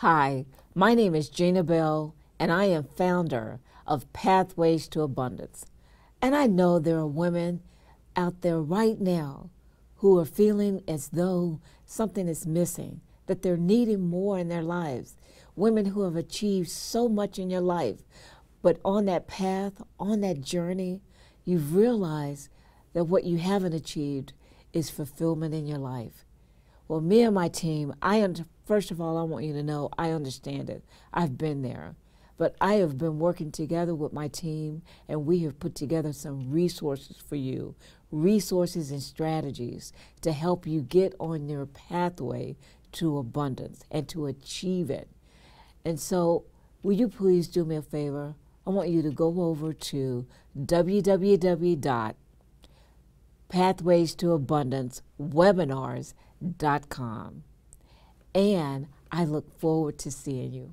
Hi, my name is Gina Bell, and I am founder of Pathways to Abundance. And I know there are women out there right now who are feeling as though something is missing, that they're needing more in their lives. Women who have achieved so much in your life, but on that path, on that journey, you've realized that what you haven't achieved is fulfillment in your life. Well, me and my team, I first of all, I want you to know I understand it. I've been there. But I have been working together with my team, and we have put together some resources for you resources and strategies to help you get on your pathway to abundance and to achieve it. And so, will you please do me a favor? I want you to go over to www Pathways to Abundance webinars.com. And I look forward to seeing you.